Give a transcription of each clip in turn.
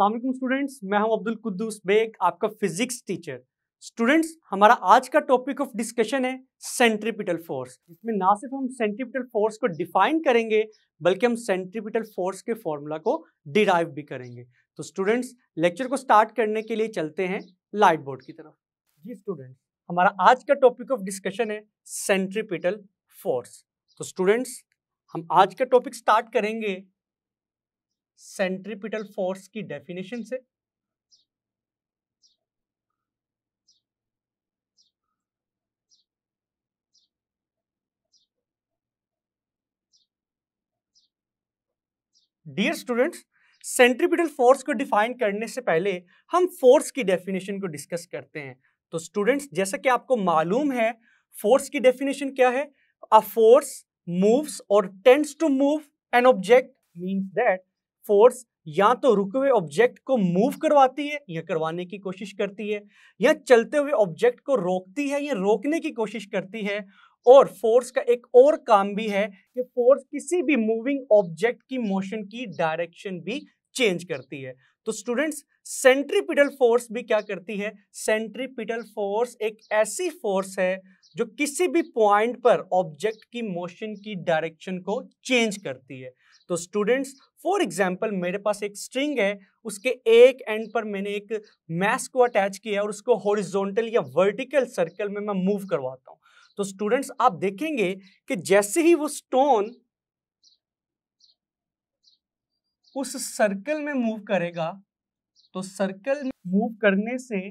Aslam students मैं हूं अब्दुल कुद्दूस बेग आपका फिजिक्स टीचर स्टूडेंट्स हमारा आज का टॉपिक ऑफ डिस्कशन है सेंट्रीपिटल फोर्स इसमें ना सिर्फ हम सेंट्रीपिटल फोर्स को डिफाइन करेंगे बल्कि हम सेंट्रीपिटल फोर्स के फॉर्मूला को डिराइव भी करेंगे तो स्टूडेंट्स लेक्चर को स्टार्ट करने के लिए चलते हैं लाइट बोर्ड की तरफ जी स्टूडेंट्स हमारा आज का टॉपिक ऑफ डिस्कशन है सेंट्रीपिटल फोर्स तो स्टूडेंट्स हम आज का टॉपिक स्टार्ट करेंगे सेंट्रीपिटल फोर्स की डेफिनेशन से डियर स्टूडेंट्स सेंट्रीपिटल फोर्स को डिफाइन करने से पहले हम फोर्स की डेफिनेशन को डिस्कस करते हैं तो स्टूडेंट्स जैसा कि आपको मालूम है फोर्स की डेफिनेशन क्या है a force moves or tends to move an object means that force या तो रुके हुए ऑब्जेक्ट को मूव करवाती है या करवाने की कोशिश करती है या चलते हुए ऑब्जेक्ट को रोकती है या रोकने की कोशिश करती है और फोर्स का एक और काम भी है कि फोर्स किसी भी मूविंग ऑब्जेक्ट की मोशन की डायरेक्शन भी चेंज करती है तो स्टूडेंट्स सेंट्रीपिटल फोर्स भी क्या करती है सेंट्रीपिटल फोर्स एक ऐसी फोर्स है जो किसी भी पॉइंट पर ऑब्जेक्ट की मोशन की डायरेक्शन को चेंज करती है तो स्टूडेंट्स फॉर एग्जाम्पल मेरे पास एक स्ट्रिंग है उसके एक एंड पर मैंने एक मैस को अटैच किया और उसको हॉरिजॉन्टल या वर्टिकल सर्कल में मैं मूव करवाता हूँ तो स्टूडेंट्स आप देखेंगे कि जैसे ही वो स्टोन उस सर्कल में मूव करेगा तो सर्कल में मूव करने से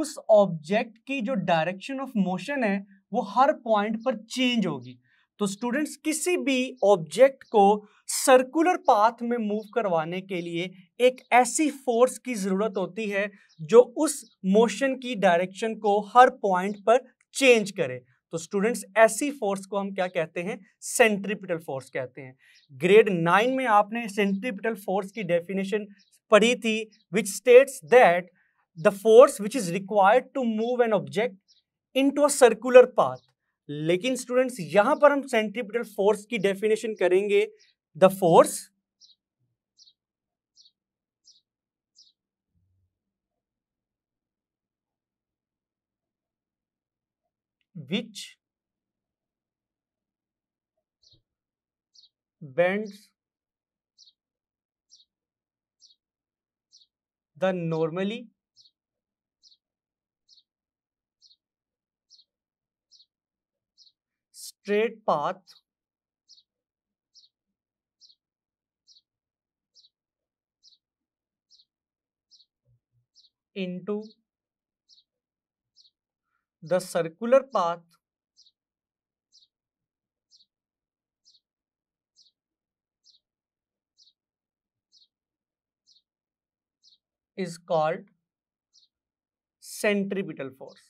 उस ऑब्जेक्ट की जो डायरेक्शन ऑफ मोशन है वो हर पॉइंट पर चेंज होगी तो स्टूडेंट्स किसी भी ऑब्जेक्ट को सर्कुलर पाथ में मूव करवाने के लिए एक ऐसी फोर्स की ज़रूरत होती है जो उस मोशन की डायरेक्शन को हर पॉइंट पर चेंज करे तो स्टूडेंट्स ऐसी फोर्स को हम क्या कहते हैं सेंट्रिपिटल फोर्स कहते हैं ग्रेड नाइन में आपने सेंट्रिपिटल फोर्स की डेफिनेशन पढ़ी थी which states that the force which is required to move an object into a circular path लेकिन स्टूडेंट्स यहाँ पर हम सेंट्रिपिटल फोर्स की डेफिनेशन करेंगे the force which bends the normally straight path into the circular path is called centripetal force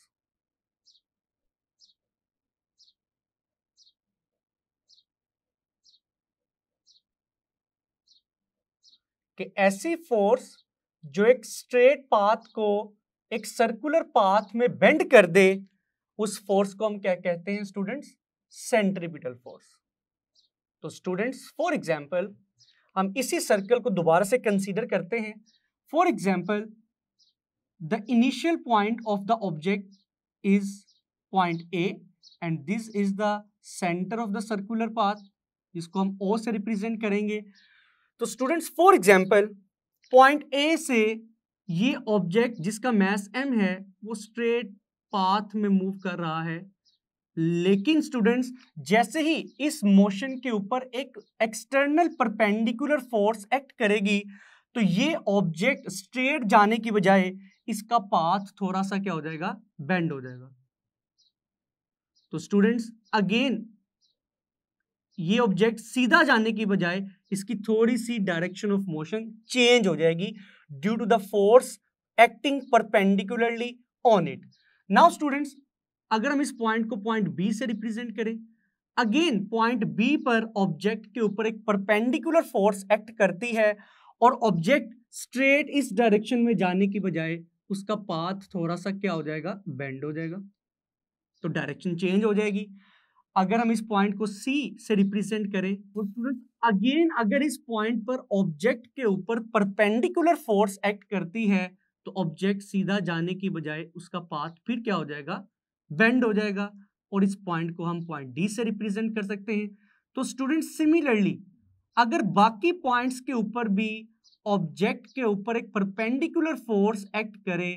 कि ऐसी force जो एक स्ट्रेट पाथ को एक सर्कुलर पाथ में बेंड कर दे उस फोर्स को हम क्या कहते हैं स्टूडेंट्स सेंट्रिपिटल फोर्स तो स्टूडेंट्स फॉर एग्जाम्पल हम इसी सर्कल को दोबारा से कंसीडर करते हैं for example the initial point of the object is point A and this is the centre of the circular path जिसको हम ओ से रिप्रेजेंट करेंगे तो students for example point A से ये ऑब्जेक्ट जिसका मैस एम है वो स्ट्रेट पाथ में मूव कर रहा है लेकिन स्टूडेंट्स जैसे ही इस मोशन के ऊपर एक एक्सटर्नल परपेंडिकुलर फोर्स एक्ट करेगी तो ये ऑब्जेक्ट स्ट्रेट जाने की बजाय इसका पाथ थोड़ा सा क्या हो जाएगा बेंड हो जाएगा तो स्टूडेंट्स अगेन ये ऑब्जेक्ट सीधा जाने की बजाय इसकी थोड़ी सी डायरेक्शन ऑफ मोशन चेंज हो जाएगी due to the force acting perpendicularly on it now students अगर हम इस पॉइंट को पॉइंट बी से रिप्रेजेंट करें अगेन पॉइंट बी पर ऑब्जेक्ट के ऊपर एक परपेंडिकुलर फोर्स एक्ट करती है और ऑब्जेक्ट स्ट्रेट इस डायरेक्शन में जाने की बजाय उसका पाथ थोड़ा सा क्या हो जाएगा बेंड हो जाएगा तो डायरेक्शन चेंज हो जाएगी अगर हम इस पॉइंट को C से रिप्रेजेंट करें और स्टूडेंट अगेन अगर इस पॉइंट पर ऑब्जेक्ट के ऊपर परपेंडिकुलर फोर्स एक्ट करती है तो ऑब्जेक्ट सीधा जाने की बजाय उसका पाथ फिर क्या हो जाएगा बेंड हो जाएगा और इस पॉइंट को हम पॉइंट डी से रिप्रेजेंट कर सकते हैं तो स्टूडेंट सिमिलरली अगर बाकी पॉइंट्स के ऊपर भी ऑब्जेक्ट के ऊपर एक परपेंडिकुलर फोर्स एक्ट करे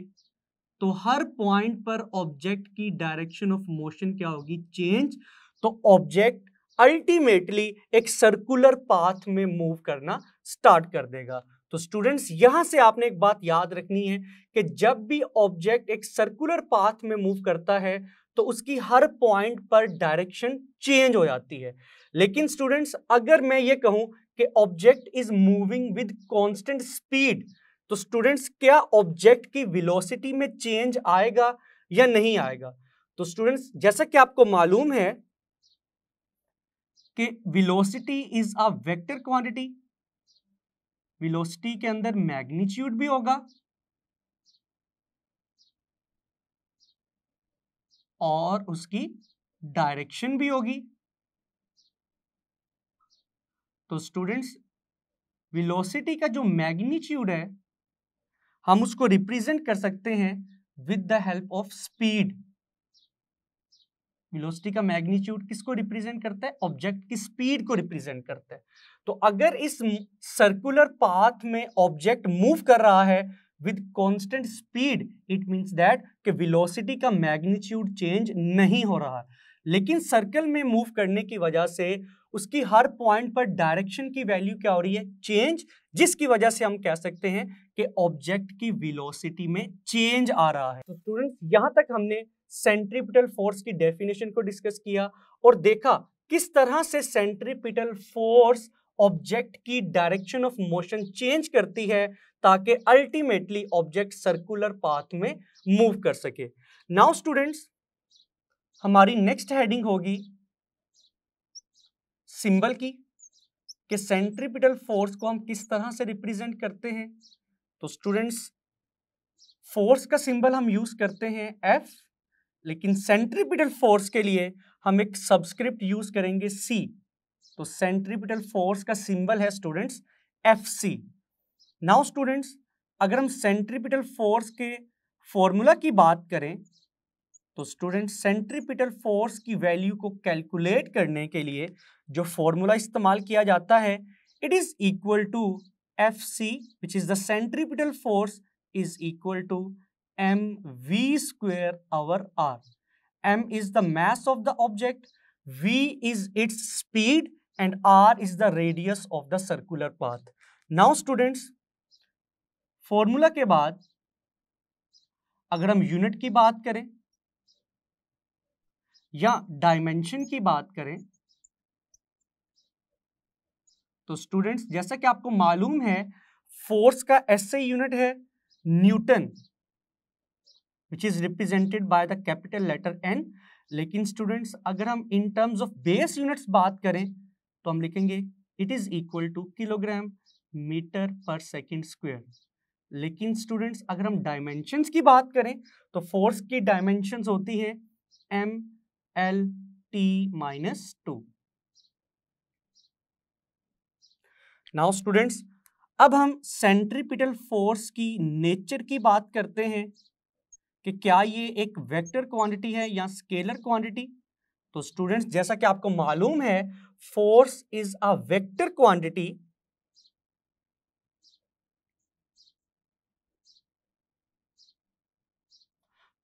तो हर पॉइंट पर ऑब्जेक्ट की डायरेक्शन ऑफ मोशन क्या होगी चेंज तो ऑब्जेक्ट अल्टीमेटली एक सर्कुलर पाथ में मूव करना स्टार्ट कर देगा तो स्टूडेंट्स यहां से आपने एक बात याद रखनी है कि जब भी ऑब्जेक्ट एक सर्कुलर पाथ में मूव करता है तो उसकी हर पॉइंट पर डायरेक्शन चेंज हो जाती है लेकिन स्टूडेंट्स अगर मैं ये कहूं कि object is moving with constant speed तो स्टूडेंट्स क्या ऑब्जेक्ट की विलोसिटी में चेंज आएगा या नहीं आएगा तो स्टूडेंट्स जैसा कि आपको मालूम है कि velocity is a vector quantity velocity के अंदर मैग्नीट्यूड भी होगा और उसकी डायरेक्शन भी होगी तो स्टूडेंट्स विलोसिटी का जो मैग्नीट्यूड है हम उसको रिप्रेजेंट कर सकते हैं with the help of speed velocity का मैग्नीट्यूड किसको रिप्रेजेंट करता है ऑब्जेक्ट की स्पीड को रिप्रेजेंट करता है तो अगर इस सर्कुलर पाथ में ऑब्जेक्ट मूव कर रहा है with constant speed it means that कि वेलोसिटी का मैग्नीट्यूड चेंज नहीं हो रहा लेकिन सर्कल में मूव करने की वजह से उसकी हर पॉइंट पर डायरेक्शन की वैल्यू क्या हो रही है चेंज जिसकी वजह से हम कह सकते हैं कि ऑब्जेक्ट की वेलोसिटी में चेंज आ रहा है तो स्टूडेंट यहां तक हमने सेंट्रीपिटल फोर्स की डेफिनेशन को डिस्कस किया और देखा किस तरह से सेंट्रीपिटल फोर्स ऑब्जेक्ट की डायरेक्शन ऑफ मोशन चेंज करती है ताकि अल्टीमेटली ऑब्जेक्ट सर्कुलर पाथ में मूव कर सके नाउ स्टूडेंट्स हमारी नेक्स्ट हेडिंग होगी सिंबल की कि सेंट्रीपिटल फोर्स को हम किस तरह से रिप्रेजेंट करते हैं तो स्टूडेंट्स फोर्स का सिंबल हम यूज करते हैं एफ लेकिन सेंट्रीपिटल फोर्स के लिए हम एक सब्सक्रिप्ट यूज करेंगे सी तो सेंट्रीपिटल फोर्स का सिंबल है students F C now students अगर हम सेंट्रीपिटल फोर्स के फॉर्मूला की बात करें तो स्टूडेंट सेंट्रीपिटल फोर्स की वैल्यू को कैलकुलेट करने के लिए जो फॉर्मूला इस्तेमाल किया जाता है it is equal to F C which is the centripetal force is equal to M V square over R M is the mass of the object V is its speed and R is the radius of the circular path now students formula के बाद अगर हम unit की बात करें या dimension की बात करें तो स्टूडेंट्स जैसा कि आपको मालूम है फोर्स का ऐसे यूनिट है Newton which is represented by the capital letter N लेकिन स्टूडेंट्स अगर हम in terms of base units बात करें तो हम लिखेंगे it is equal to kilogram metre per second square लेकिन स्टूडेंट्स अगर हम डायमेंशंस की बात करें तो फोर्स की डायमेंशंस होती है M L T minus two now students अब हम सेंट्रीपिटल फोर्स की नेचर की बात करते हैं कि क्या ये एक वेक्टर क्वांटिटी है या स्केलर क्वांटिटी तो स्टूडेंट्स जैसा कि आपको मालूम है force is a vector quantity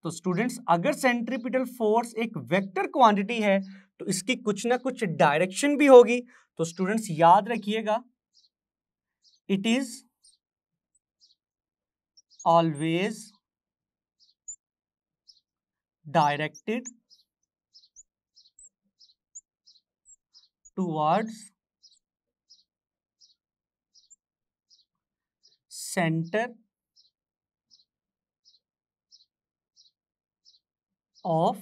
तो स्टूडेंट्स अगर सेंट्रीपिटल फोर्स एक वेक्टर क्वांटिटी है तो इसकी कुछ ना कुछ डायरेक्शन भी होगी तो स्टूडेंट्स याद रखिएगा it is always directed towards center of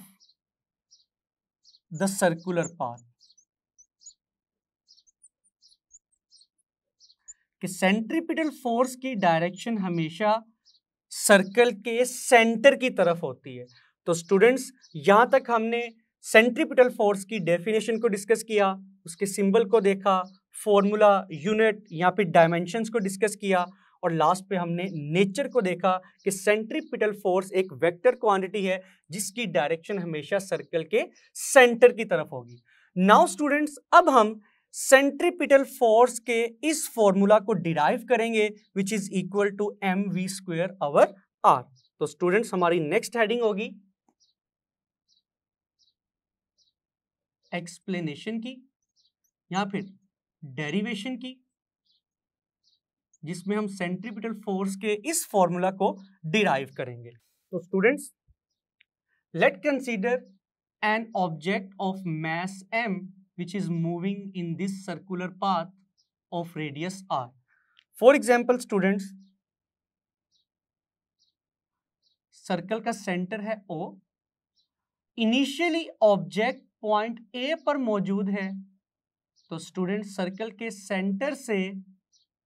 the circular path कि सेंट्रीपिटल फोर्स की डायरेक्शन हमेशा सर्कल के सेंटर की तरफ होती है तो स्टूडेंट्स यहाँ तक हमने सेंट्रीपिटल फोर्स की डेफिनेशन को डिस्कस किया उसके सिंबल को देखा फॉर्मूला यूनिट या फिर डायमेंशंस को डिस्कस किया और लास्ट पे हमने नेचर को देखा कि सेंट्रीपिटल फोर्स एक वेक्टर क्वांटिटी है जिसकी डायरेक्शन हमेशा सर्कल के सेंटर की तरफ होगी नाउ स्टूडेंट्स अब हम सेंट्रीपिटल फोर्स के इस फॉर्मूला को डिराइव करेंगे which is equal to M V square over R तो स्टूडेंट्स हमारी नेक्स्ट हेडिंग होगी एक्सप्लेनेशन हम्म। की या फिर डेरिवेशन की जिसमें हम सेंट्रीपिटल फोर्स के इस फॉर्मूला को डिराइव करेंगे तो students let consider an object of mass M which is moving in this circular path of radius R for example students circle का सेंटर है O initially object point A पर मौजूद है तो स्टूडेंट सर्कल के centre से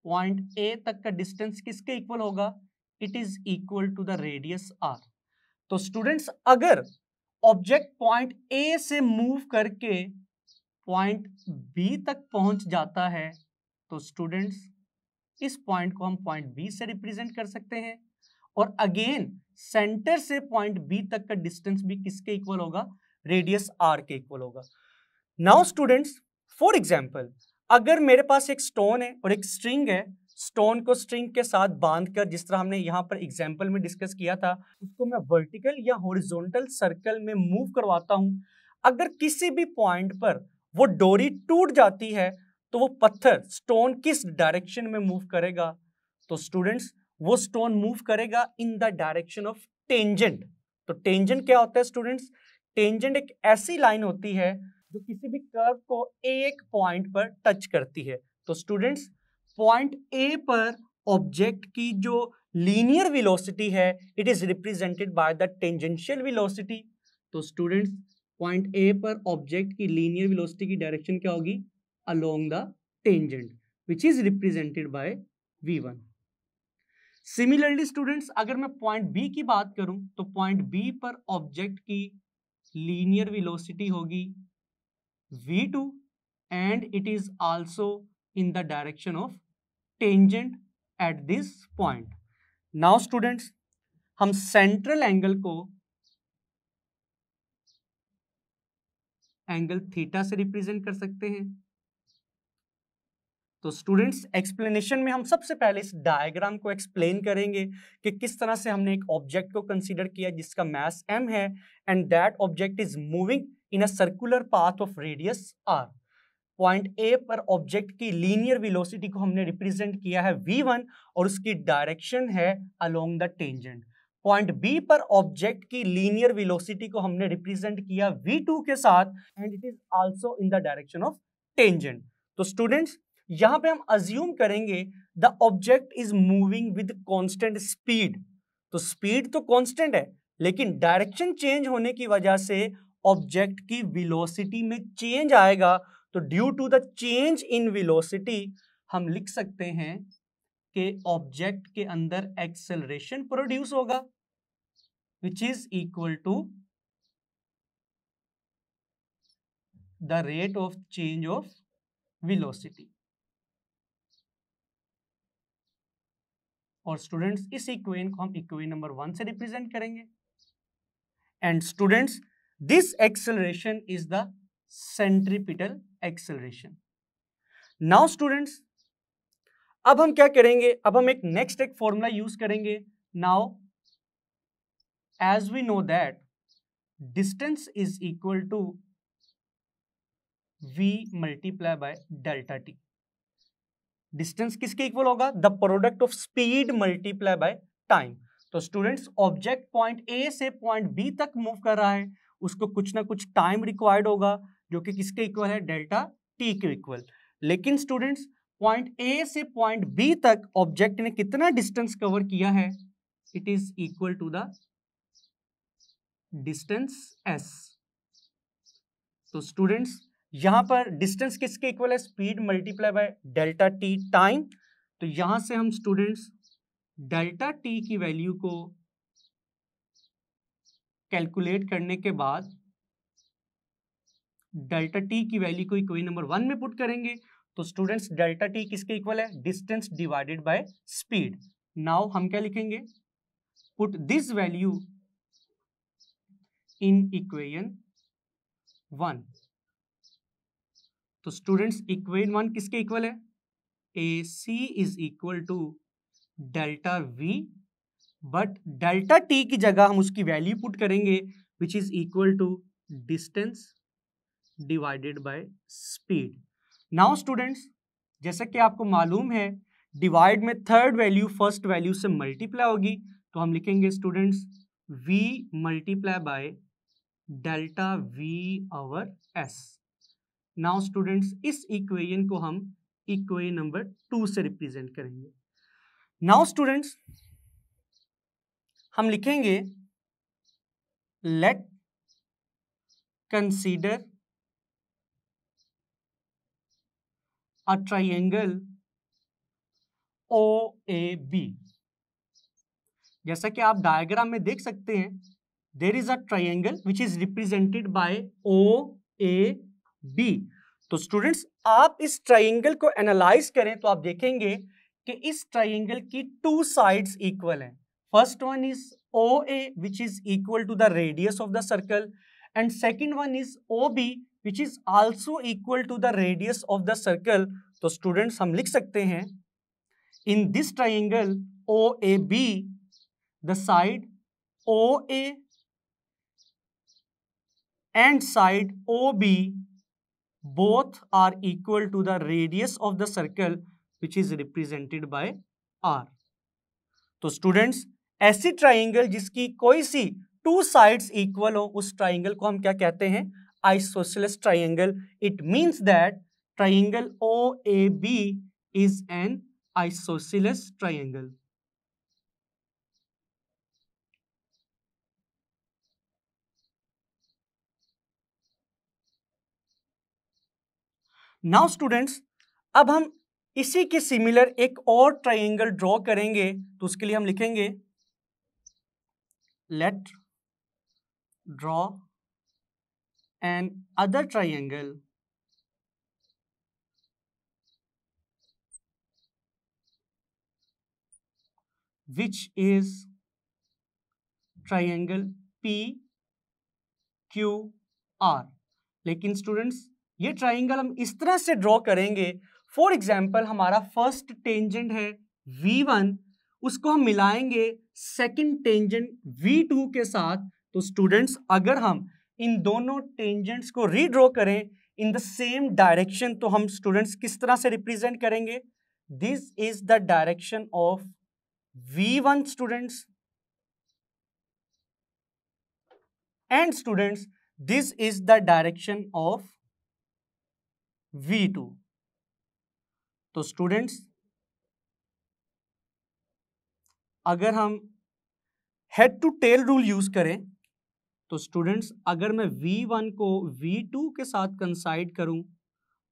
point A तक का डिस्टेंस किसके इक्वल होगा it is equal to the radius R तो स्टूडेंट्स अगर ऑब्जेक्ट पॉइंट ए से मूव करके पॉइंट बी तक पहुंच जाता है तो स्टूडेंट्स इस पॉइंट को हम पॉइंट बी से रिप्रेजेंट कर सकते हैं और अगेन सेंटर से पॉइंट बी तक का डिस्टेंस भी किसके इक्वल होगा रेडियस आर के इक्वल होगा नाउ स्टूडेंट्स फॉर एग्जाम्पल अगर मेरे पास एक स्टोन है और एक स्ट्रिंग है स्टोन को स्ट्रिंग के साथ बांध कर जिस तरह हमने यहाँ पर एग्जाम्पल में डिस्कस किया था उसको मैं वर्टिकल या हॉरिजॉन्टल सर्कल में मूव करवाता हूँ अगर किसी भी पॉइंट पर वो डोरी टूट जाती है तो वो पत्थर स्टोन किस डायरेक्शन में मूव करेगा तो स्टूडेंट्स वो स्टोन मूव करेगा in the direction of tangent तो टेंजेंट क्या होता है स्टूडेंट्स टेंजेंट एक ऐसी लाइन होती है जो किसी भी कर्व को एक पॉइंट पर टच करती है तो स्टूडेंट्स पॉइंट ए पर ऑब्जेक्ट की जो लीनियर वेलोसिटी है it is represented by the tangential velocity तो स्टूडेंट्स पॉइंट ए पर ऑब्जेक्ट की लीनियर वेलोसिटी की डायरेक्शन क्या होगी along the tangent which is represented by V one similarly students अगर मैं पॉइंट बी की बात करूं तो पॉइंट बी पर ऑब्जेक्ट की लीनियर विलोसिटी होगी V two and it is also in the direction of tangent at this point now students हम सेंट्रल एंगल को एंगल थीटा से रिप्रेजेंट कर सकते हैं तो स्टूडेंट्स एक्सप्लेनेशन में हम सबसे पहले इस डायग्राम को एक्सप्लेन करेंगे कि किस तरह से हमने एक ऑब्जेक्ट को कंसीडर किया जिसका मास एम है and that object is moving in a circular path of radius R point A पर ऑब्जेक्ट की लीनियर वेलोसिटी को हमने रिप्रेजेंट किया है v1 और उसकी डायरेक्शन है along the tangent point B पर ऑब्जेक्ट की लीनियर वेलोसिटी को हमने रिप्रेजेंट किया v2 के साथ and it is also in the direction of tangent तो स्टूडेंट्स यहां पे हम अज्यूम करेंगे the object is moving with constant speed तो स्पीड तो कांस्टेंट है लेकिन डायरेक्शन चेंज होने की वजह से ऑब्जेक्ट की विलोसिटी में चेंज आएगा तो due to the change in velocity हम लिख सकते हैं कि ऑब्जेक्ट के अंदर एक्सेलरेशन प्रोड्यूस होगा which is equal to the rate of change of velocity और स्टूडेंट्स इस इक्वेन को हम इक्वेन नंबर वन से रिप्रेजेंट करेंगे and students this acceleration is the centripetal acceleration now students अब हम क्या करेंगे अब हम एक नेक्स्ट एक फॉर्मूला यूज करेंगे now as we know that distance is equal to V multiply by delta T distance किसके इक्वल होगा the product of speed multiply by time तो स्टूडेंट्स ऑब्जेक्ट पॉइंट ए से पॉइंट बी तक move कर रहा है उसको कुछ ना कुछ टाइम रिक्वायर्ड होगा जो कि किसके इक्वल है डेल्टा टी के इक्वल लेकिन स्टूडेंट्स पॉइंट ए से पॉइंट बी तक ऑब्जेक्ट ने कितना डिस्टेंस कवर किया है it is equal to the distance S तो स्टूडेंट्स यहां हम्म। पर डिस्टेंस किसके इक्वल है speed multiply by delta T time तो यहां से हम स्टूडेंट्स डेल्टा टी की वैल्यू को कैलकुलेट करने के बाद डेल्टा टी की वैल्यू को इक्वेशन नंबर वन में पुट करेंगे तो स्टूडेंट्स डेल्टा टी किसके इक्वल है distance divided by speed now हम क्या लिखेंगे put this value in equation one तो स्टूडेंट्स इक्वेन वन किसके इक्वल है A C is equal to delta V but delta T की जगह हम उसकी वैल्यू पुट करेंगे which is equal to distance divided by speed now students जैसा कि आपको मालूम है डिवाइड में थर्ड वैल्यू फर्स्ट वैल्यू से मल्टीप्लाई होगी तो हम लिखेंगे students V multiply by delta V over S now students इस इक्वेशन को हम इक्वेशन नंबर टू से रिप्रेजेंट करेंगे नाउ स्टूडेंट्स हम लिखेंगे let consider a triangle O A B जैसा कि आप डायग्राम में देख सकते हैं there is a triangle which is represented by O A B तो स्टूडेंट्स आप इस ट्राइंगल को एनालाइज करें तो आप देखेंगे कि इस ट्राइंगल की टू साइड्स इक्वल हैं first one is O A which is equal to the radius of the circle and second one is O B which is also equal to the radius of the circle तो students हम लिख सकते हैं in this triangle O A B the side O A and side O B both are equal to the radius of the circle which is represented by r तो students ऐसी triangle जिसकी कोई सी to sides equal हो उस triangle को हम क्या कहते हैं isosceles triangle it means that triangle O A B is an isosceles triangle now students अब हम इसी के सिमिलर एक और ट्राइंगल ड्रॉ करेंगे तो उसके लिए हम लिखेंगे let draw an other triangle which is triangle P Q R लेकिन स्टूडेंट्स ये ट्राइंगल हम इस तरह से ड्रॉ करेंगे फॉर एग्जाम्पल हमारा फर्स्ट टेंजेंट है वी वन उसको हम मिलाएंगे सेकेंड टेंजेंट वी टू के साथ तो स्टूडेंट्स अगर हम इन दोनों टेंजेंट्स को रीड्रॉ करें इन द सेम डायरेक्शन तो हम स्टूडेंट्स किस तरह से रिप्रेजेंट करेंगे this is the direction of V one students and students this is the direction of V two तो स्टूडेंट्स अगर हम head to tail rule use करें तो स्टूडेंट्स अगर मैं V1 को V2 के साथ कंसाइड करूं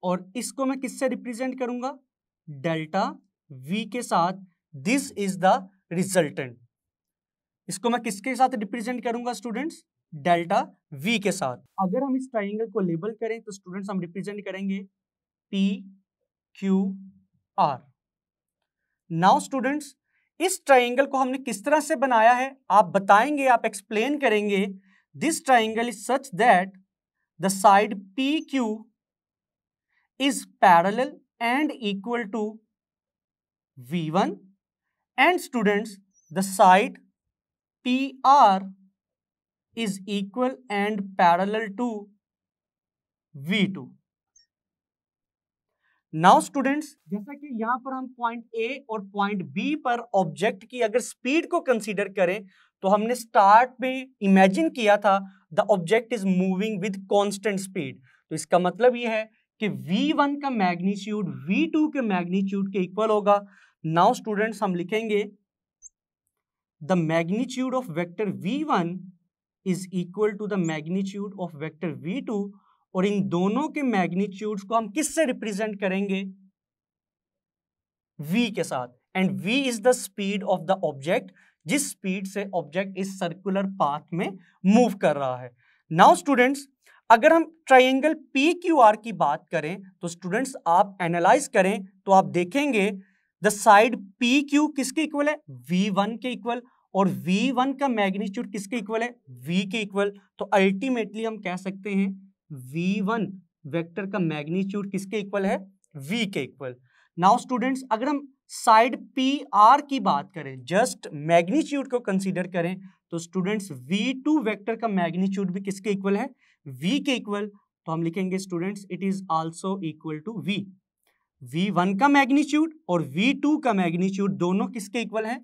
और इसको मैं किससे रिप्रेजेंट करूंगा डेल्टा V के साथ दिस इज द रिजल्टेंट इसको मैं किसके साथ रिप्रेजेंट करूंगा स्टूडेंट्स डेल्टा वी हम्म। के साथ अगर हम इस ट्राइंगल को लेबल करें तो स्टूडेंट्स हम रिप्रेजेंट करेंगे P Q R now students इस ट्राइंगल को हमने किस तरह से बनाया है आप बताएंगे आप एक्सप्लेन करेंगे this triangle is such that the side P Q is parallel and equal to V one and students the side P R is equal and parallel to v2 नाउ स्टूडेंट्स जैसा कि यहां पर हम पॉइंट ए और point B पर object की अगर स्पीड को कंसिडर करें तो हमने स्टार्ट में इमेजिन किया था the object is moving with constant speed तो इसका मतलब यह है कि v1 का मैग्नीट्यूड v2 के मैग्नीट्यूड के इक्वल होगा नाउ स्टूडेंट्स हम लिखेंगे the magnitude of vector v1 is equal to the magnitude of vector V two और इन दोनों के मैग्नीट्यूड को हम किससे रिप्रेजेंट करेंगे v के साथ and v is the speed of the object जिस स्पीड से ऑब्जेक्ट इस सर्कुलर पाथ में मूव कर रहा है नाउ स्टूडेंट्स अगर हम ट्राइंगल पी क्यू आर की बात करें तो स्टूडेंट्स आप एनालाइज करें तो आप देखेंगे द साइड पी क्यू किसके इक्वल है वी वन के इक्वल और V1 का मैग्नीट्यूड किसके इक्वल है V के इक्वल तो अल्टीमेटली हम कह सकते हैं V1 वेक्टर का मैग्नीट्यूड किसके इक्वल है V के इक्वल नाउ स्टूडेंट्स अगर हम साइड पी आर की बात करें जस्ट मैग्नीट्यूड को कंसीडर करें तो स्टूडेंट्स वी टू वैक्टर का मैग्नीट्यूड भी किसके इक्वल है वी के इक्वल तो हम लिखेंगे students it is also equal to V V one का मैग्नीट्यूड और वी टू का मैग्नीट्यूड दोनों किसके इक्वल है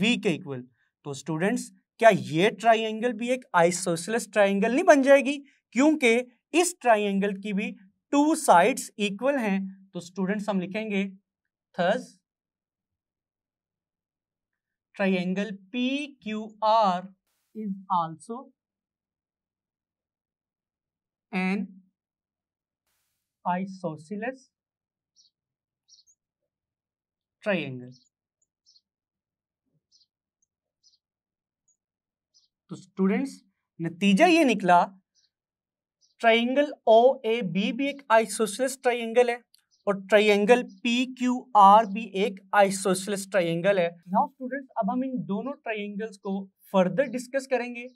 वी के इक्वल तो स्टूडेंट्स क्या ये ट्राइंगल भी एक आइसोसलस ट्राइंगल नहीं बन जाएगी क्योंकि इस ट्राइंगल की भी टू साइड्स इक्वल हैं तो स्टूडेंट्स हम लिखेंगे thus Q R is also an isosceles triangle तो स्टूडेंट्स नतीजा ये निकला ट्राइंगल ओ ए बी भी एक आइसोशलिस ट्राइंगल है और ट्राइंगल पी क्यू आर भी एक आइसोशलिस ट्राइंगल है नाउ स्टूडेंट्स अब हम इन दोनों ट्राइंगल्स को फर्दर डिस्कस करेंगे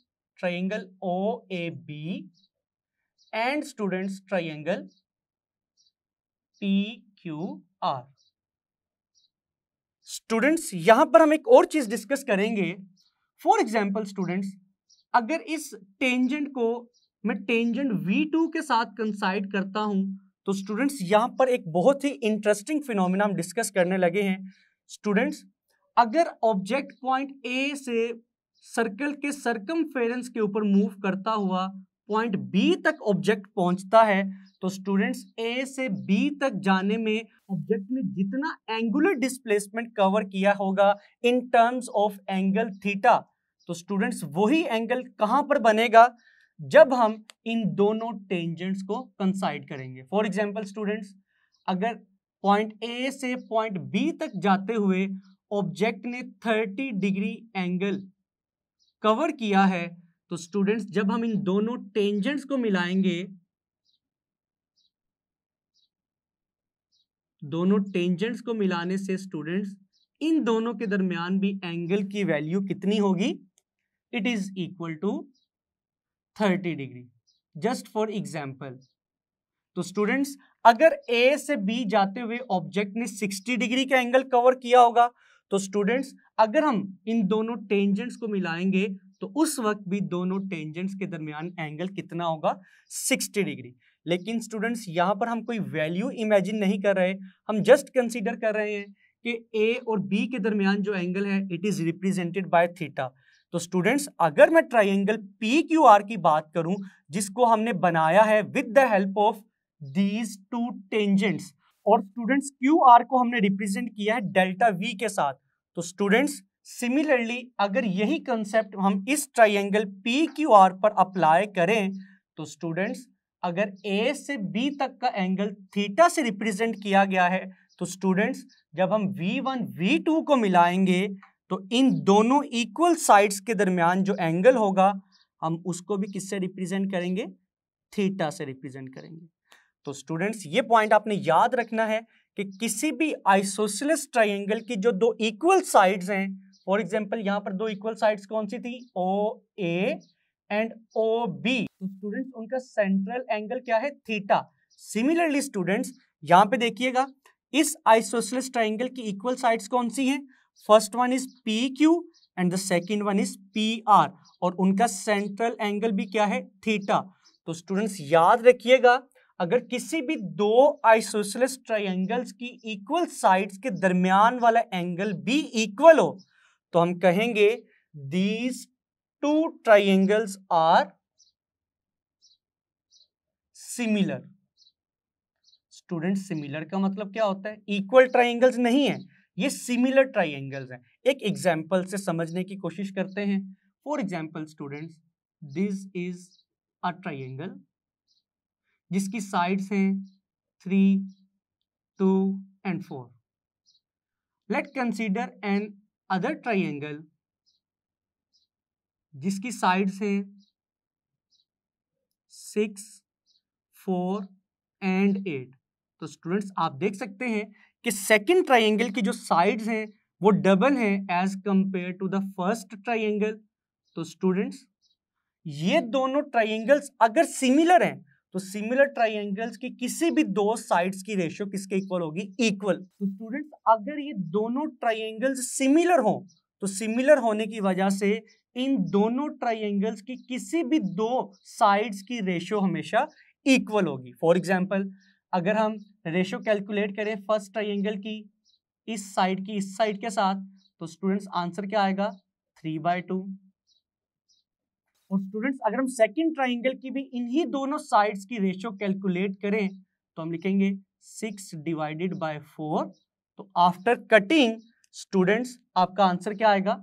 triangle O A B and students triangle P Q R students यहां पर हम एक और चीज डिस्कस करेंगे फॉर एग्जाम्पल स्टूडेंट्स अगर इस टेंजेंट को मैं टेंजेंट V2 के साथ कंसाइड करता हूं तो स्टूडेंट्स यहाँ पर एक बहुत ही इंटरेस्टिंग फिनोमिना हम डिस्कस करने लगे हैं स्टूडेंट्स अगर ऑब्जेक्ट पॉइंट ए से सर्कल के सर्कम के ऊपर मूव करता हुआ पॉइंट बी तक ऑब्जेक्ट पहुंचता है तो स्टूडेंट्स ए से बी तक जाने में ऑब्जेक्ट ने जितना एंगुलर डिस्प्लेसमेंट कवर किया होगा in terms of angle theta तो स्टूडेंट्स वही एंगल कहां पर बनेगा जब हम इन दोनों टेंजेंट्स को कंसाइड करेंगे फॉर एग्जाम्पल स्टूडेंट्स अगर पॉइंट ए से पॉइंट बी तक जाते हुए ऑब्जेक्ट ने 30 डिग्री एंगल कवर किया है तो स्टूडेंट्स जब हम इन दोनों टेंजेंट्स को मिलाएंगे दोनों टेंजेंट्स को मिलाने से स्टूडेंट्स इन दोनों के दरमियान भी एंगल की वैल्यू कितनी होगी it is equal to 30 degree just for example तो स्टूडेंट्स अगर ए से बी जाते हुए ऑब्जेक्ट ने 60 डिग्री का एंगल कवर किया होगा तो स्टूडेंट्स अगर हम इन दोनों टेंजेंट्स को मिलाएंगे तो उस वक्त भी दोनों टेंजेंट्स के दरमियान एंगल कितना होगा 60 डिग्री लेकिन स्टूडेंट्स यहां पर हम कोई वैल्यू इमेजिन नहीं कर रहे हम जस्ट कंसीडर कर रहे हैं कि ए और बी के दरमियान जो एंगल है it is represented by theta तो स्टूडेंट्स अगर मैं ट्राइंगल पी क्यू आर की बात करूं जिसको हमने बनाया है with the help of these two tangents और स्टूडेंट्स क्यू आर को हमने रिप्रेजेंट किया है डेल्टा वी के साथ तो स्टूडेंट्स सिमिलरली अगर यही कंसेप्ट हम इस ट्राइंगल पी क्यू आर पर अप्लाई करें तो स्टूडेंट्स अगर ए से बी तक का एंगल थीटा से रिप्रेजेंट किया गया है तो स्टूडेंट्स जब हम वी वन वी टू को मिलाएंगे तो इन हम्म। दोनों इक्वल साइड्स के दरमियान जो एंगल होगा हम उसको भी किससे रिप्रेजेंट करेंगे थीटा से रिप्रेजेंट करेंगे तो स्टूडेंट्स ये पॉइंट आपने याद रखना है कि किसी भी आइसोसिलस ट्राइंगल की जो दो इक्वल साइड्स हैं फॉर एग्जांपल यहां पर दो इक्वल साइड्स कौन सी थी O A and O B तो स्टूडेंट्स उनका सेंट्रल एंगल क्या है थीटा सिमिलरली स्टूडेंट्स यहां पे देखिएगा इस आइसोसिलस ट्राइंगल की इक्वल साइड्स कौन सी हैं first one is P Q and the second one is P R और उनका सेंट्रल एंगल भी क्या है थीटा तो स्टूडेंट्स याद रखिएगा अगर किसी भी दो आइसोसलस ट्राइंगल्स की इक्वल साइड्स के दरमियान वाला एंगल भी इक्वल हो तो हम कहेंगे these two triangles are similar student similar का मतलब क्या होता है इक्वल ट्राइंगल्स नहीं है ये सिमिलर ट्राइंगल्स हैं एक एग्जाम्पल से समझने की कोशिश करते हैं for example students this is a triangle जिसकी साइड्स हैं three two and four let consider N other triangle जिसकी साइड्स हैं सिक्स फोर एंड एट तो स्टूडेंट्स आप देख सकते हैं कि सेकंड ट्राइंगल की जो साइड्स हैं वो डबल हैं as compare to the first triangle तो स्टूडेंट्स ये दोनों ट्राइंगल्स अगर सिमिलर हैं तो सिमिलर ट्राइंगल्स की किसी भी दो साइड्स की रेशियो किसके इक्वल होगी इक्वल तो स्टूडेंट्स अगर ये दोनों ट्राइंगल्स सिमिलर हों तो सिमिलर होने की वजह से इन दोनों ट्राइंगल्स की किसी भी दो साइड्स की रेशियो हमेशा इक्वल होगी फॉर एग्जाम्पल अगर हम रेशो कैलकुलेट करें फर्स्ट ट्राइंगल की इस साइड की इस साइड के साथ तो स्टूडेंट्स आंसर क्या आएगा थ्री बाय टू और स्टूडेंट्स अगर हम सेकंड ट्राइंगल की भी इन्हीं दोनों साइड्स की रेशियो कैलकुलेट करें तो हम लिखेंगे सिक्स डिवाइडेड बाय फोर तो आफ्टर कटिंग स्टूडेंट्स आपका आंसर क्या आएगा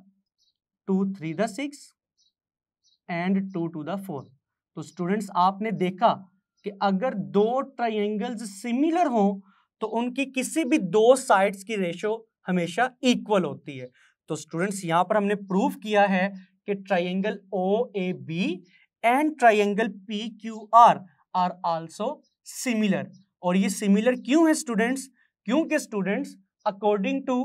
two three the six and two to the four तो स्टूडेंट्स आपने देखा कि अगर दो ट्राइंगल्स सिमिलर हों तो उनकी किसी भी दो साइड्स की रेशो हमेशा इक्वल होती है तो स्टूडेंट्स यहां पर हमने प्रूव किया है कि triangle O A B and triangle P Q R are also similar और ये सिमिलर क्यों है स्टूडेंट्स क्योंकि students according to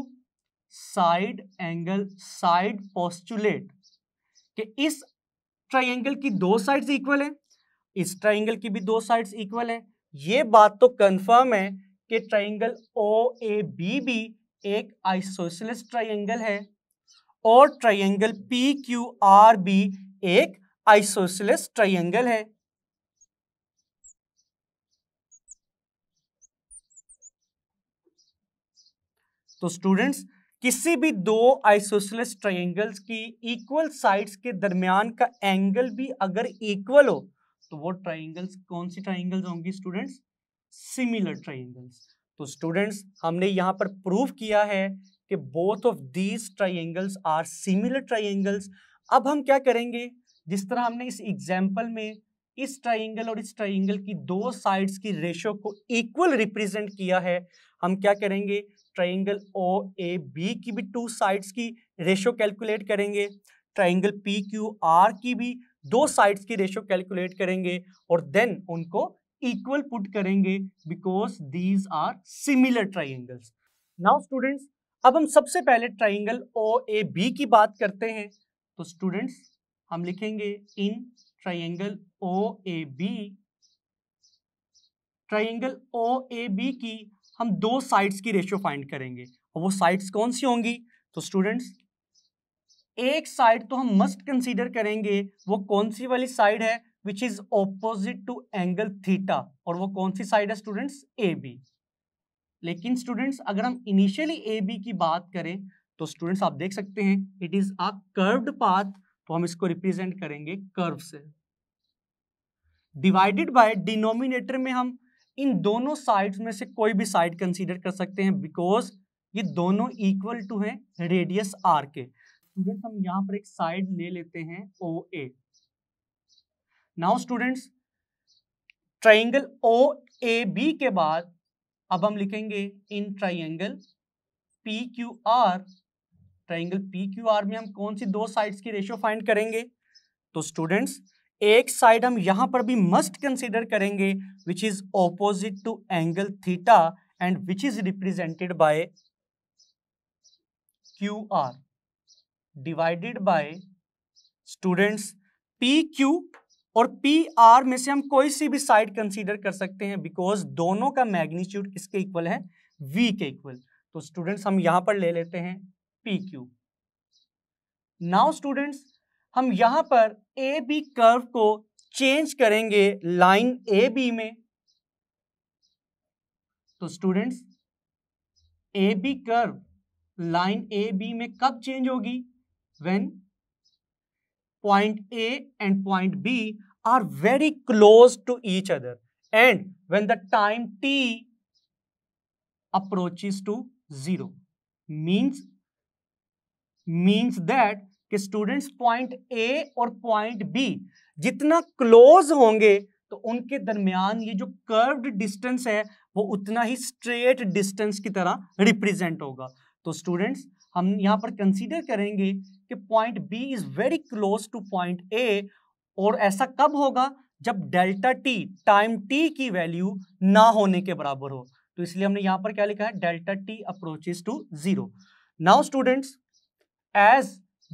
side angle side postulate कि इस ट्राइंगल की दो साइड्स इक्वल है इस ट्राइंगल की भी दो साइड्स इक्वल है ये बात तो कंफर्म है कि ट्राइंगल ओ ए बी भी एक आइसोसलस ट्राइंगल है और ट्राइंगल पी क्यू आर भी एक आइसोसलस ट्राइंगल है तो स्टूडेंट्स किसी भी दो आइसोसलस ट्राइंगल्स की इक्वल साइड्स के दरमियान का एंगल भी अगर इक्वल हो तो वो ट्राइंगल्स कौन सी ट्राइंगल्स होंगी स्टूडेंट्स सिमिलर ट्राइंगल्स तो स्टूडेंट्स हमने यहाँ पर प्रूव किया है कि both of these triangles are similar triangles अब हम क्या करेंगे जिस तरह हमने इस एग्जाम्पल में इस ट्राइंगल और इस ट्राइंगल की दो साइड्स की रेशो को इक्वल रिप्रेजेंट किया है हम क्या करेंगे ट्राइंगल ओ ए बी की भी टू साइड्स की रेशो कैलकुलेट करेंगे ट्राइंगल पी क्यू आर की भी दो साइड्स की रेशियो कैलकुलेट करेंगे और देन उनको इक्वल पुट करेंगे because these are similar triangles now students अब हम सबसे पहले ट्राइंगल ओ ए बी की बात करते हैं तो स्टूडेंट्स हम लिखेंगे in triangle O A B triangle O A B की हम दो साइड्स की रेशियो फाइंड करेंगे और वो साइड्स कौन सी होंगी तो स्टूडेंट्स एक साइड तो हम मस्ट कंसीडर करेंगे वो कौन सी वाली साइड है which is opposite to angle theta और वो कौन सी साइड है स्टूडेंट्स ए बी लेकिन स्टूडेंट्स अगर हम इनिशियली ए बी की बात करें तो स्टूडेंट्स आप देख सकते हैं it is a curved path तो हम इसको रिप्रेजेंट करेंगे कर्व से डिवाइडेड बाय डिनोमिनेटर में हम इन दोनों साइड्स में से कोई भी साइड कंसीडर कर सकते हैं बिकॉज ये दोनों इक्वल टू हैं रेडियस आर के स्टूडेंट्स हम यहाँ पर एक साइड ले लेते हैं O A now students triangle O A B के बाद अब हम लिखेंगे in triangle P Q R triangle P Q R में हम कौन सी दो साइड्स की रेशियो फाइंड करेंगे तो स्टूडेंट्स एक साइड हम यहां पर भी मस्ट कंसीडर करेंगे which is opposite to angle theta and which is represented by Q R divided by students P Q और पी आर में से हम कोई सी भी साइड कंसीडर कर सकते हैं बिकॉज दोनों का मैग्नीट्यूड किसके इक्वल है वी के इक्वल तो स्टूडेंट्स हम यहां पर ले लेते हैं पी क्यू नाउ स्टूडेंट्स हम यहां पर ए बी कर्व को चेंज करेंगे लाइन ए बी में तो students A B curve line A B में कब चेंज होगी when point A and point B are very close to each other and when the time t approaches to zero means means that कि students point A और point B जितना close होंगे तो उनके दरमियान ये जो कर्व्ड डिस्टेंस है वो उतना ही स्ट्रेट डिस्टेंस की तरह रिप्रेजेंट होगा तो स्टूडेंट्स हम यहाँ पर कंसीडर करेंगे कि point B is very close to point A और ऐसा कब होगा जब डेल्टा टी टाइम टी की वैल्यू ना होने के बराबर हो तो इसलिए हमने यहां पर क्या लिखा है delta T approaches to zero now students as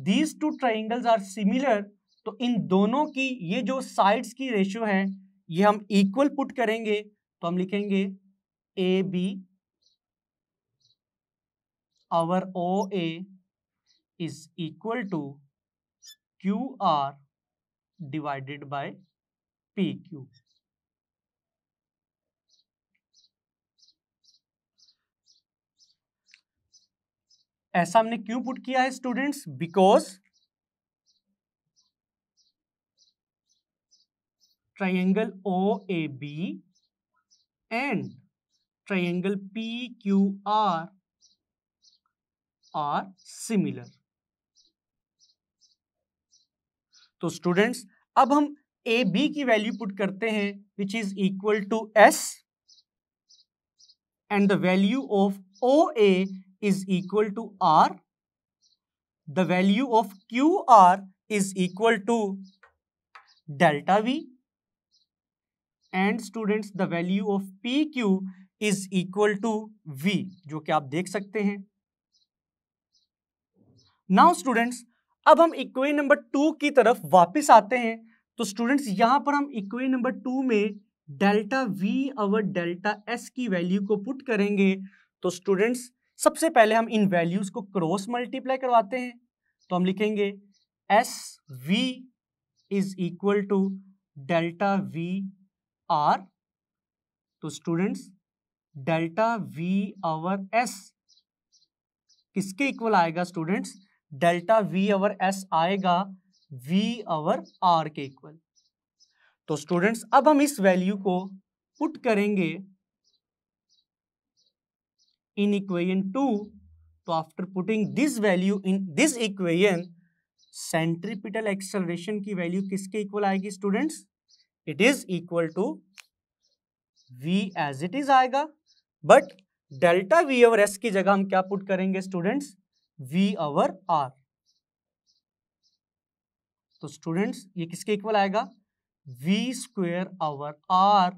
these two triangles are similar तो इन दोनों की ये जो साइड्स की रेशियो है ये हम इक्वल पुट करेंगे तो हम लिखेंगे A B over O A is equal to QR divided by PQ. ऐसा हमने क्यों पुट किया है students because triangle O A B and triangle P Q R are similar तो स्टूडेंट्स अब हम ए बी हम्म। की वैल्यू पुट करते हैं which is equal to S and the value of O A is equal to R the value of Q R is equal to delta V and students the value of P Q is equal to V जो कि आप देख सकते हैं now students अब हम इक्वे number to की तरफ वापस आते हैं तो स्टूडेंट्स यहां पर हम इक्वे नंबर टू में डेल्टा वी और डेल्टा एस की वैल्यू को पुट करेंगे तो स्टूडेंट्स सबसे पहले हम इन वैल्यूज को क्रॉस मल्टीप्लाई करवाते हैं तो हम लिखेंगे S V is equal to delta V R तो students delta V over S किसके इक्वल आएगा students delta V over S आएगा वी अवर आर के इक्वल तो स्टूडेंट्स अब हम इस वैल्यू को पुट करेंगे इन इक्वेशन टू तो after putting this value in this equation centripetal acceleration की वैल्यू किसके इक्वल आएगी students it is equal to V as it is आएगा बट डेल्टा वी और एस की जगह हम क्या पुट करेंगे स्टूडेंट्स वी आवर आर तो स्टूडेंट्स ये किसके इक्वल आएगा V square over R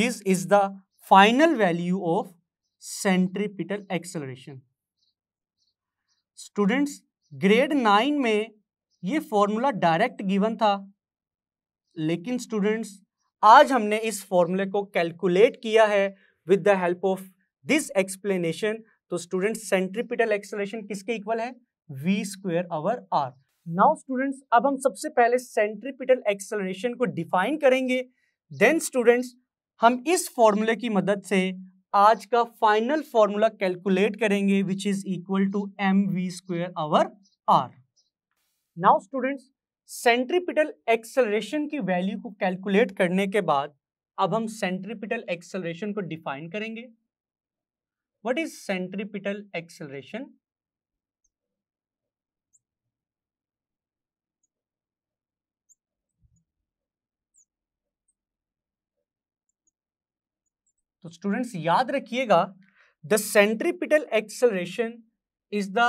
this is the final value of centripetal acceleration students grade nine में ये फॉर्मूला डायरेक्ट गिवन था लेकिन स्टूडेंट्स आज हमने इस फॉर्मूले को कैलकुलेट किया है with the help of this explanation तो स्टूडेंट सेंट्रीपिटल एक्सलेशन किसके इक्वल है V square over R now students अब हम सबसे पहले सेंट्रीपिटल एक्सलेशन को डिफाइन करेंगे देन स्टूडेंट्स हम इस फॉर्मूले की मदद से आज का फाइनल फॉर्मूला कैलकुलेट करेंगे which is equal to M V square over R now students centripetal acceleration की वैल्यू को कैलकुलेट करने के बाद अब हम सेंट्रीपिटल एक्सलेशन को डिफाइन करेंगे what is centripetal acceleration तो स्टूडेंट्स याद रखिएगा the centripetal acceleration is the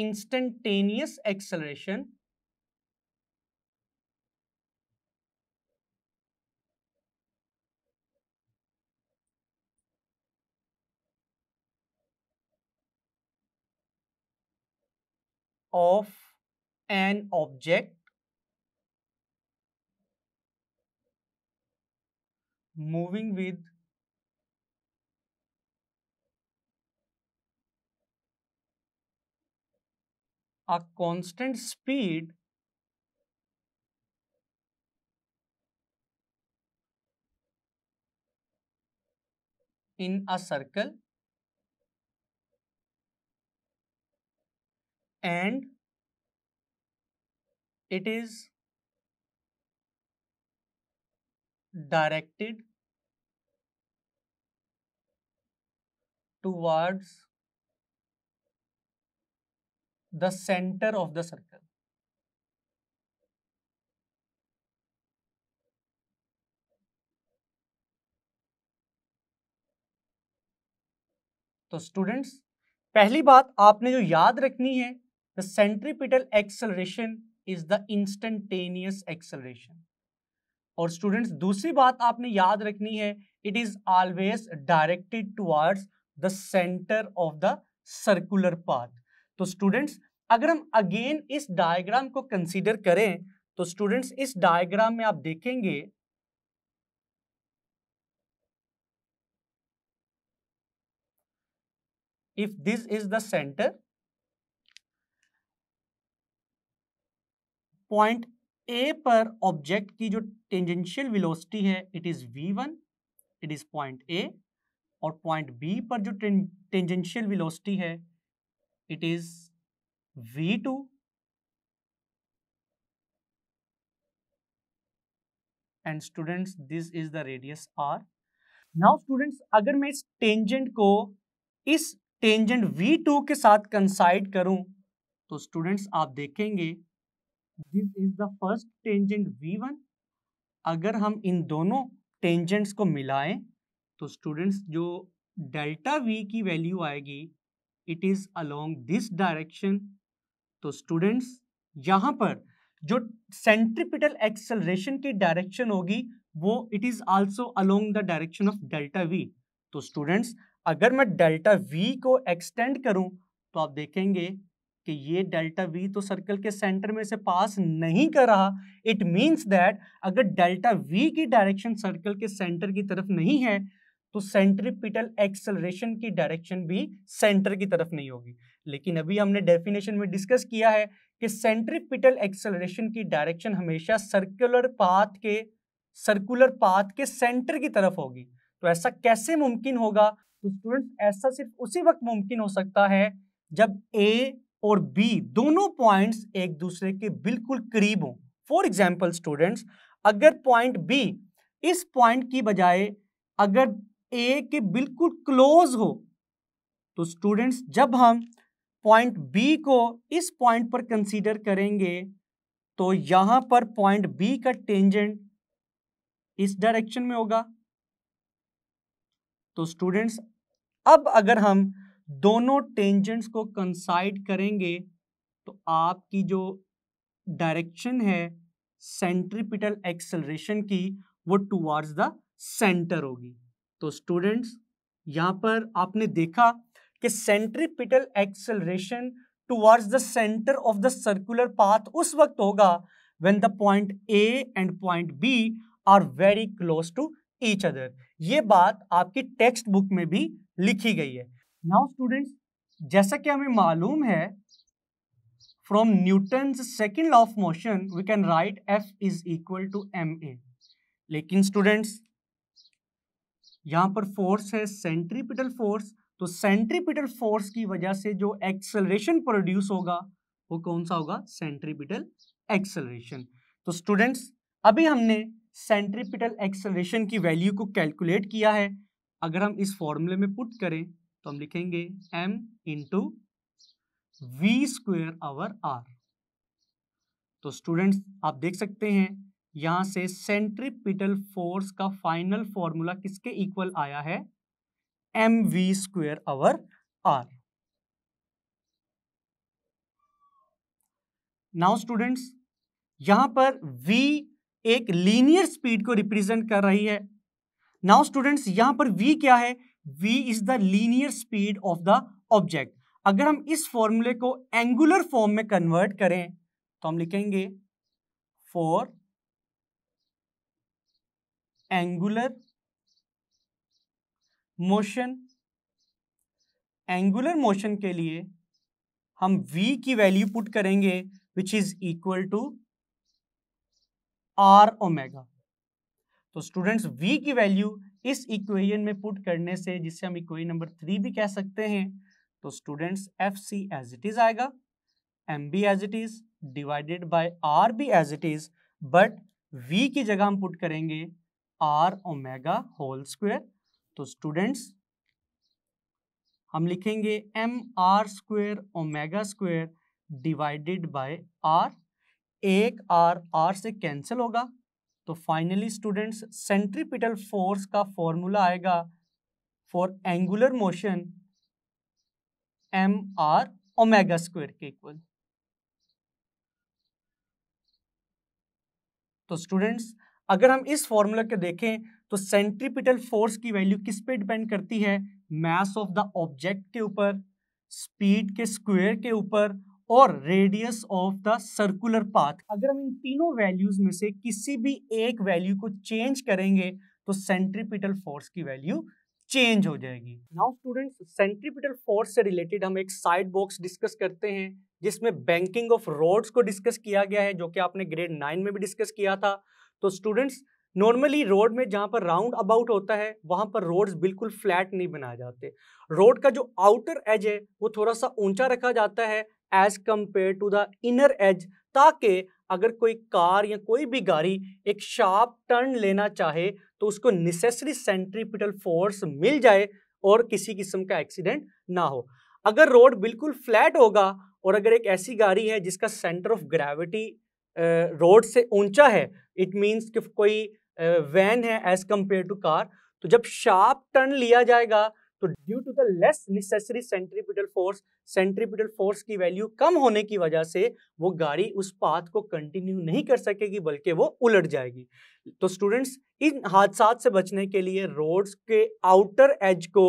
instantaneous acceleration of an object moving with a constant speed in a circle and it is directed towards the center of the circle. तो students पहली बात आपने जो याद रखनी है The centripetal acceleration is the instantaneous acceleration. और students दूसरी बात आपने याद रखनी है it is always directed towards the centre of the circular path तो स्टूडेंट्स अगर हम अगेन इस डायग्राम को कंसीडर करें तो स्टूडेंट्स इस डायग्राम में आप देखेंगे if this is the center point A पर ऑब्जेक्ट की जो टेंजेंशियल वेलोसिटी है it is V one it is point A और पॉइंट बी पर जो टेंजेंशियल वेलोसिटी है it is V two and students this is the radius R now students अगर मैं इस टेंजेंट को इस टेंजेंट वी टू के साथ कंसाइड करूं तो स्टूडेंट्स आप देखेंगे this is the first tangent V one अगर हम इन दोनों टेंजेंट्स को मिलाएं तो स्टूडेंट्स जो डेल्टा वी की वैल्यू आएगी it is along this direction तो स्टूडेंट्स यहाँ पर जो सेंट्रिपिटल एक्सेलरेशन की डायरेक्शन होगी वो it is also along the direction of delta V तो स्टूडेंट्स अगर मैं डेल्टा वी को एक्सटेंड करूँ तो आप देखेंगे कि ये डेल्टा वी तो सर्कल के सेंटर में से पास नहीं कर रहा इट मीन्स दैट अगर डेल्टा वी की डायरेक्शन सर्कल के सेंटर की तरफ नहीं है तो सेंट्रीपिटल एक्सलरेशन की डायरेक्शन भी सेंटर की तरफ नहीं होगी लेकिन अभी हमने डेफिनेशन में डिस्कस किया है कि सेंट्रीपिटल एक्सेलरेशन की डायरेक्शन हमेशा सर्कुलर पाथ के सर्कुलर पाथ के सेंटर की तरफ होगी तो ऐसा कैसे मुमकिन होगा तो स्टूडेंट ऐसा सिर्फ उसी वक्त मुमकिन हो सकता है जब ए और बी दोनों पॉइंट्स एक दूसरे के बिल्कुल करीब हों फॉर एग्जाम्पल स्टूडेंट्स अगर पॉइंट बी इस पॉइंट की बजाय अगर ए के बिल्कुल क्लोज हो तो स्टूडेंट्स जब हम पॉइंट बी को इस पॉइंट पर कंसीडर करेंगे तो यहां पर पॉइंट बी का टेंजेंट इस डायरेक्शन में होगा तो स्टूडेंट्स अब अगर हम दोनों टेंजेंट्स को कंसाइड करेंगे तो आपकी जो डायरेक्शन है सेंट्रीपिटल एक्सेलरेशन की वो टुवार्ड्स द सेंटर होगी तो स्टूडेंट्स यहाँ पर आपने देखा कि centripetal acceleration towards the centre of the circular path उस वक्त होगा when the point A and point B are very close to each other ये बात आपकी टेक्स्ट बुक में भी लिखी गई है नाउ स्टूडेंट्स जैसा कि हमें मालूम है from Newton second law of motion we can write F is equal to M A लेकिन स्टूडेंट्स यहां पर फोर्स है सेंट्रीपिटल फोर्स तो सेंट्रीपिटल फोर्स की वजह से जो एक्सेलरेशन प्रोड्यूस होगा वो कौन सा होगा सेंट्रीपिटल एक्सेलरेशन तो स्टूडेंट्स अभी हमने सेंट्रीपिटल एक्सेलरेशन की वैल्यू को कैलकुलेट किया है अगर हम इस फॉर्मूले में पुट करें तो हम लिखेंगे m into V square over R तो स्टूडेंट्स आप देख सकते हैं यहां से सेंट्रीपिटल फोर्स का फाइनल फॉर्मूला किसके इक्वल आया है M V square over R now students यहां पर v एक लीनियर स्पीड को रिप्रेजेंट कर रही है नाउ स्टूडेंट्स यहां पर v क्या है v is the linear speed of the object अगर हम इस फॉर्मूले को एंगुलर फॉर्म में कन्वर्ट करें तो हम लिखेंगे for angular motion angular motion के लिए हम v की वैल्यू पुट करेंगे which is equal to R omega तो स्टूडेंट्स v की वैल्यू इस इक्वेशन में पुट करने से जिसे हम इक्वेशन नंबर थ्री भी कह सकते हैं तो students F C as it is आएगा M B as it is divided by R B as it is but V की जगह हम पुट करेंगे आर ओमेगा होल स्क्वेयर तो स्टूडेंट्स हम लिखेंगे M R square omega square divided by R एक R R से कैंसिल होगा तो फाइनली स्टूडेंट्स सेंट्रीपिटल फोर्स का फॉर्मूला आएगा for angular motion M R omega square के इक्वल तो स्टूडेंट्स अगर हम इस फॉर्मूला को देखें तो सेंट्रीपिटल फोर्स की वैल्यू किस पे डिपेंड करती है मास ऑफ द ऑब्जेक्ट के ऊपर स्पीड के स्क्वायर के ऊपर और radius of the circular path अगर हम इन तीनों वैल्यूज में से किसी भी एक वैल्यू को चेंज करेंगे तो सेंट्रीपिटल फोर्स की वैल्यू चेंज हो जाएगी नाउ स्टूडेंट्स सेंट्रीपिटल फोर्स से रिलेटेड हम एक साइड बॉक्स डिस्कस करते हैं जिसमें बैंकिंग ऑफ रोड्स को डिस्कस किया गया है जो कि आपने ग्रेड नाइन में भी डिस्कस किया था तो स्टूडेंट्स नॉर्मली रोड में जहाँ पर राउंड अबाउट होता है वहाँ पर रोड्स बिल्कुल फ्लैट नहीं बनाए जाते रोड का जो आउटर एज है वो थोड़ा सा ऊंचा रखा जाता है edge compare to the inner edge ताकि अगर कोई कार या कोई भी गाड़ी एक शार्प टर्न लेना चाहे तो उसको नेसेसरी सेंट्रीपिटल फोर्स मिल जाए और किसी किस्म का एक्सीडेंट ना हो अगर रोड बिल्कुल फ्लैट होगा और अगर एक ऐसी गाड़ी है जिसका सेंटर ऑफ ग्रेविटी रोड से ऊंचा है इट मीन्स कि कोई वैन है एज कंपेयर टू कार तो जब शार्प टर्न लिया जाएगा तो due to the less necessary centripetal force centripetal force की वैल्यू कम होने की वजह से वो गाड़ी उस पाथ को कंटिन्यू नहीं कर सकेगी बल्कि वो उलट जाएगी तो स्टूडेंट्स इन हादसा से बचने के लिए रोड्स के आउटर एज को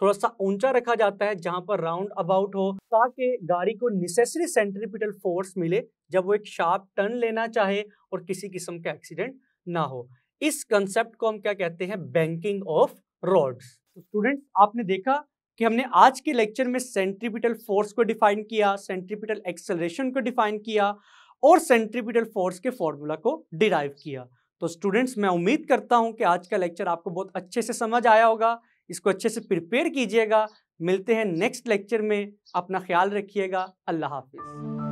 थोड़ा सा ऊंचा रखा जाता है जहां पर राउंड अबाउट हो ताकि गाड़ी को नेसेसरी सेंट्रीपिटल फोर्स मिले जब वो एक शार्प टर्न लेना चाहे और किसी किस्म का एक्सीडेंट ना हो इस कंसेप्ट को हम क्या कहते हैं बैंकिंग ऑफ रोड्स स्टूडेंट्स तो आपने देखा कि हमने आज के लेक्चर में सेंट्रीपिटल फोर्स को डिफाइन किया सेंट्रीपिटल एक्सेलरेशन को डिफाइन किया और सेंट्रीपिटल फोर्स के फॉर्मूला को डिराइव किया तो स्टूडेंट्स मैं उम्मीद करता हूं कि आज का लेक्चर आपको बहुत अच्छे से समझ आया होगा इसको अच्छे से प्रिपेयर कीजिएगा मिलते हैं नेक्स्ट लेक्चर में अपना ख्याल रखिएगा अल्लाह हाफिज़